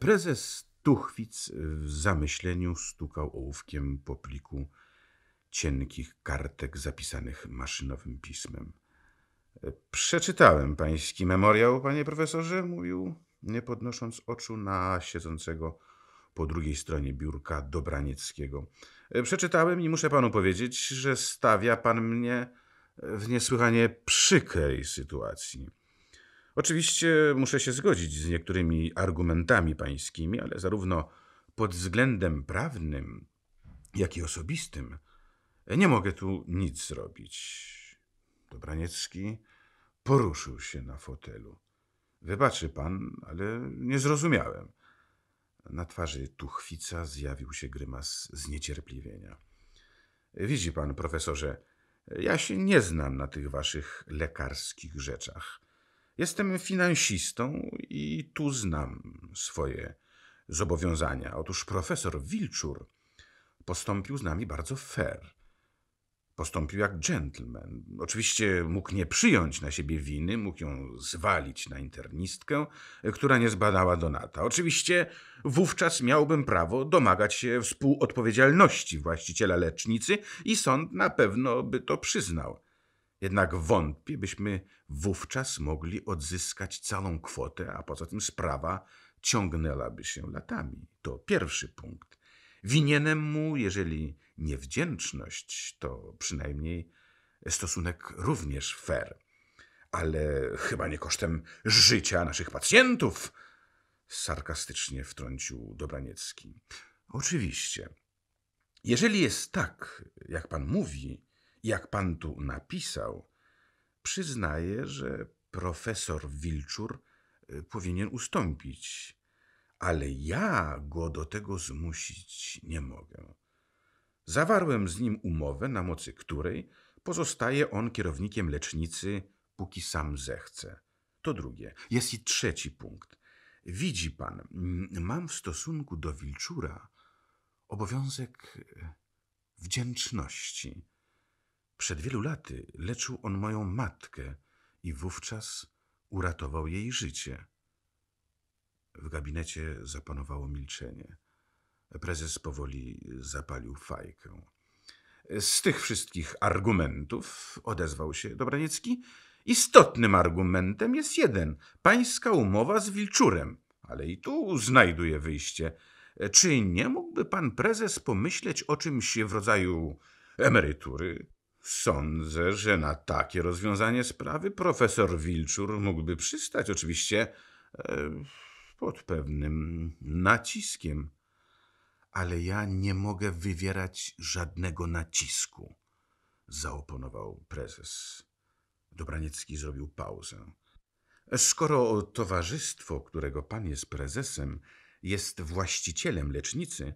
Prezes Tuchwic w zamyśleniu stukał ołówkiem po pliku cienkich kartek zapisanych maszynowym pismem. Przeczytałem pański memoriał, panie profesorze, mówił, nie podnosząc oczu na siedzącego po drugiej stronie biurka Dobranieckiego. Przeczytałem i muszę panu powiedzieć, że stawia pan mnie w niesłychanie przykrej sytuacji. Oczywiście muszę się zgodzić z niektórymi argumentami pańskimi, ale zarówno pod względem prawnym, jak i osobistym nie mogę tu nic zrobić. Dobraniecki poruszył się na fotelu. Wybaczy pan, ale nie zrozumiałem. Na twarzy Tuchwica zjawił się grymas zniecierpliwienia. Widzi pan, profesorze, ja się nie znam na tych waszych lekarskich rzeczach. Jestem finansistą i tu znam swoje zobowiązania. Otóż profesor Wilczur postąpił z nami bardzo fair. Postąpił jak gentleman. Oczywiście mógł nie przyjąć na siebie winy, mógł ją zwalić na internistkę, która nie zbadała Donata. Oczywiście wówczas miałbym prawo domagać się współodpowiedzialności właściciela lecznicy i sąd na pewno by to przyznał. Jednak wątpię, byśmy wówczas mogli odzyskać całą kwotę, a poza tym sprawa ciągnęłaby się latami. To pierwszy punkt. Winienem mu, jeżeli niewdzięczność, to przynajmniej stosunek również fair. Ale chyba nie kosztem życia naszych pacjentów, sarkastycznie wtrącił Dobraniecki. Oczywiście. Jeżeli jest tak, jak pan mówi, jak pan tu napisał, przyznaję, że profesor Wilczur y, powinien ustąpić, ale ja go do tego zmusić nie mogę. Zawarłem z nim umowę, na mocy której pozostaje on kierownikiem lecznicy, póki sam zechce. To drugie. Jest i trzeci punkt. Widzi pan, mm, mam w stosunku do Wilczura obowiązek y, wdzięczności. Przed wielu laty leczył on moją matkę i wówczas uratował jej życie. W gabinecie zapanowało milczenie. Prezes powoli zapalił fajkę. Z tych wszystkich argumentów, odezwał się Dobraniecki, istotnym argumentem jest jeden: pańska umowa z Wilczurem. Ale i tu znajduje wyjście. Czy nie mógłby pan prezes pomyśleć o czymś w rodzaju emerytury? Sądzę, że na takie rozwiązanie sprawy profesor Wilczur mógłby przystać, oczywiście e, pod pewnym naciskiem. Ale ja nie mogę wywierać żadnego nacisku, zaoponował prezes. Dobraniecki zrobił pauzę. Skoro towarzystwo, którego pan jest prezesem, jest właścicielem lecznicy,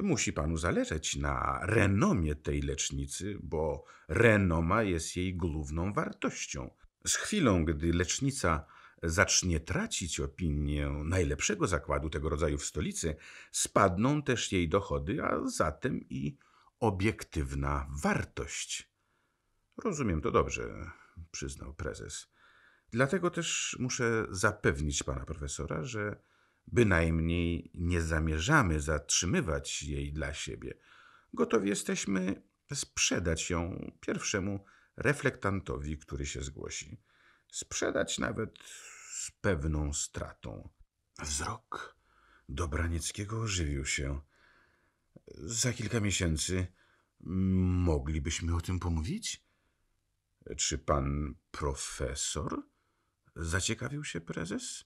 Musi panu zależeć na renomie tej lecznicy, bo renoma jest jej główną wartością. Z chwilą, gdy lecznica zacznie tracić opinię najlepszego zakładu tego rodzaju w stolicy, spadną też jej dochody, a zatem i obiektywna wartość. Rozumiem to dobrze, przyznał prezes. Dlatego też muszę zapewnić pana profesora, że Bynajmniej nie zamierzamy zatrzymywać jej dla siebie. Gotowi jesteśmy sprzedać ją pierwszemu reflektantowi, który się zgłosi. Sprzedać nawet z pewną stratą. Wzrok Dobranieckiego ożywił się. Za kilka miesięcy moglibyśmy o tym pomówić? Czy pan profesor? Zaciekawił się prezes.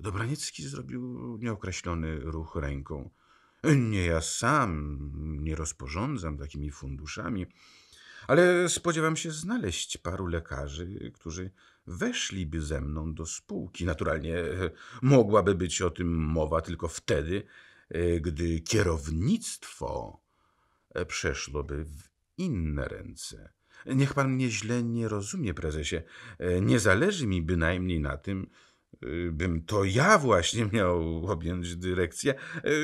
Dobraniecki zrobił nieokreślony ruch ręką. Nie ja sam nie rozporządzam takimi funduszami, ale spodziewam się znaleźć paru lekarzy, którzy weszliby ze mną do spółki. Naturalnie mogłaby być o tym mowa tylko wtedy, e, gdy kierownictwo e, przeszłoby w inne ręce. Niech pan mnie źle nie rozumie, prezesie. E, nie zależy mi bynajmniej na tym, Y, bym to ja właśnie miał objąć dyrekcję.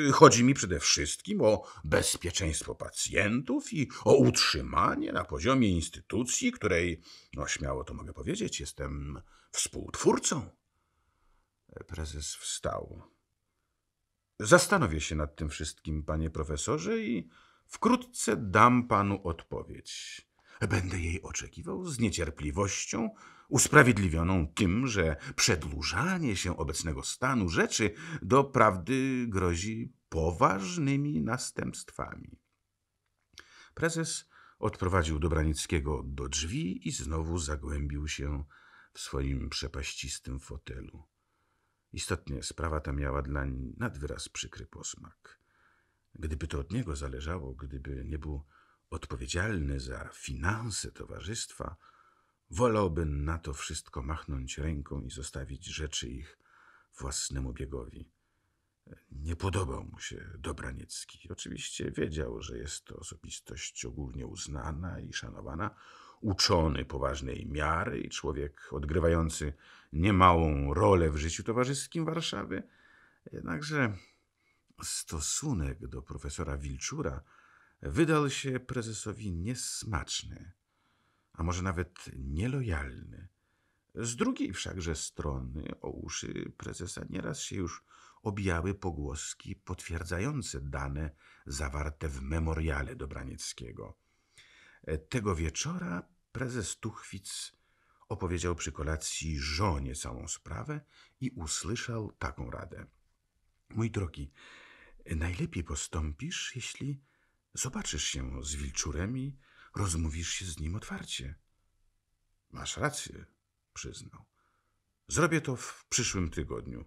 Y, chodzi mi przede wszystkim o bezpieczeństwo pacjentów i o utrzymanie na poziomie instytucji, której, no śmiało to mogę powiedzieć, jestem współtwórcą. Prezes wstał. Zastanowię się nad tym wszystkim, panie profesorze, i wkrótce dam panu odpowiedź. Będę jej oczekiwał z niecierpliwością, usprawiedliwioną tym, że przedłużanie się obecnego stanu rzeczy do prawdy grozi poważnymi następstwami. Prezes odprowadził Dobranickiego do drzwi i znowu zagłębił się w swoim przepaścistym fotelu. Istotnie sprawa ta miała dlań nadwyraz przykry posmak. Gdyby to od niego zależało, gdyby nie był odpowiedzialny za finanse towarzystwa, Wolałbym na to wszystko machnąć ręką i zostawić rzeczy ich własnemu biegowi. Nie podobał mu się Dobraniecki. Oczywiście wiedział, że jest to osobistość ogólnie uznana i szanowana, uczony poważnej miary i człowiek odgrywający niemałą rolę w życiu towarzyskim Warszawy. Jednakże stosunek do profesora Wilczura wydał się prezesowi niesmaczny a może nawet nielojalny. Z drugiej wszakże strony o uszy prezesa nieraz się już obijały pogłoski potwierdzające dane zawarte w memoriale Dobranieckiego. Tego wieczora prezes Tuchwic opowiedział przy kolacji żonie całą sprawę i usłyszał taką radę. Mój drogi, najlepiej postąpisz, jeśli zobaczysz się z Wilczurem i rozmówisz się z nim otwarcie. Masz rację, przyznał. Zrobię to w przyszłym tygodniu.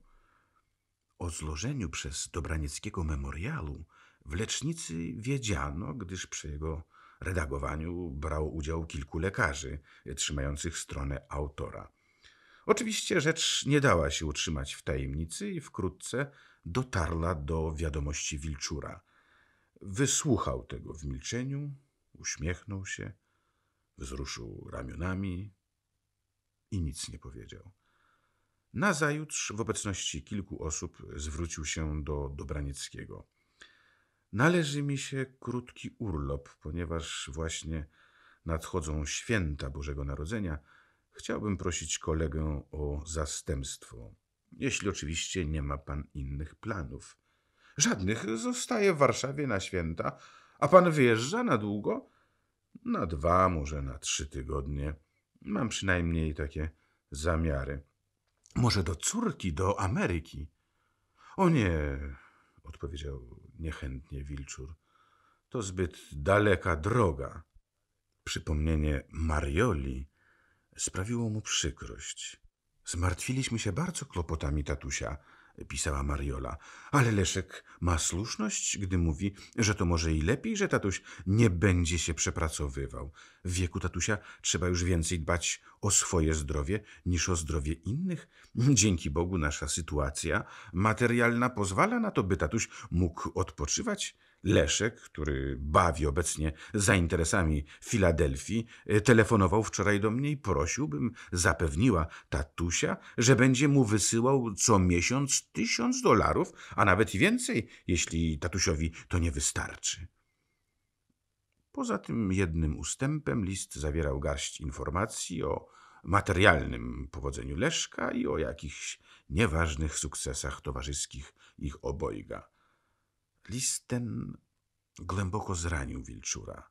O złożeniu przez Dobranieckiego memorialu w Lecznicy wiedziano, gdyż przy jego redagowaniu brał udział kilku lekarzy trzymających stronę autora. Oczywiście rzecz nie dała się utrzymać w tajemnicy i wkrótce dotarła do wiadomości Wilczura. Wysłuchał tego w milczeniu, uśmiechnął się, wzruszył ramionami i nic nie powiedział. Nazajutrz w obecności kilku osób zwrócił się do Dobranieckiego. Należy mi się krótki urlop, ponieważ właśnie nadchodzą święta Bożego Narodzenia. Chciałbym prosić kolegę o zastępstwo, jeśli oczywiście nie ma pan innych planów. Żadnych, zostaję w Warszawie na święta, a pan wyjeżdża na długo? Na dwa, może na trzy tygodnie. Mam przynajmniej takie zamiary. Może do córki, do Ameryki? O nie, odpowiedział niechętnie Wilczur. To zbyt daleka droga. Przypomnienie Marioli sprawiło mu przykrość. Zmartwiliśmy się bardzo klopotami tatusia, pisała Mariola. Ale Leszek ma słuszność, gdy mówi, że to może i lepiej, że tatuś nie będzie się przepracowywał. W wieku tatusia trzeba już więcej dbać o swoje zdrowie niż o zdrowie innych. Dzięki Bogu nasza sytuacja materialna pozwala na to, by tatuś mógł odpoczywać Leszek, który bawi obecnie za interesami Filadelfii, e, telefonował wczoraj do mnie i prosił, bym zapewniła tatusia, że będzie mu wysyłał co miesiąc tysiąc dolarów, a nawet więcej, jeśli tatusiowi to nie wystarczy. Poza tym jednym ustępem list zawierał garść informacji o materialnym powodzeniu Leszka i o jakichś nieważnych sukcesach towarzyskich ich obojga. List ten głęboko zranił wilczura.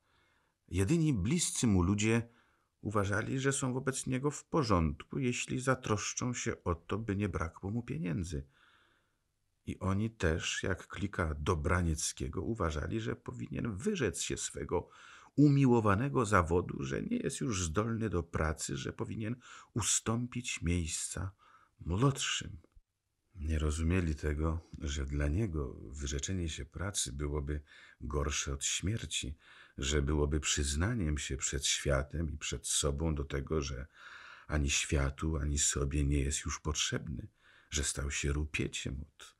Jedyni bliscy mu ludzie uważali, że są wobec niego w porządku, jeśli zatroszczą się o to, by nie brakło mu pieniędzy. I oni też, jak klika Dobranieckiego, uważali, że powinien wyrzec się swego umiłowanego zawodu, że nie jest już zdolny do pracy, że powinien ustąpić miejsca młodszym. Nie rozumieli tego, że dla niego wyrzeczenie się pracy byłoby gorsze od śmierci, że byłoby przyznaniem się przed światem i przed sobą do tego, że ani światu, ani sobie nie jest już potrzebny, że stał się rupieciem od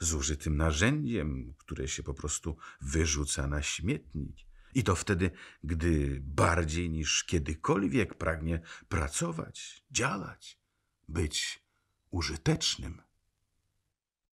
zużytym narzędziem, które się po prostu wyrzuca na śmietnik. I to wtedy, gdy bardziej niż kiedykolwiek pragnie pracować, działać, być użytecznym.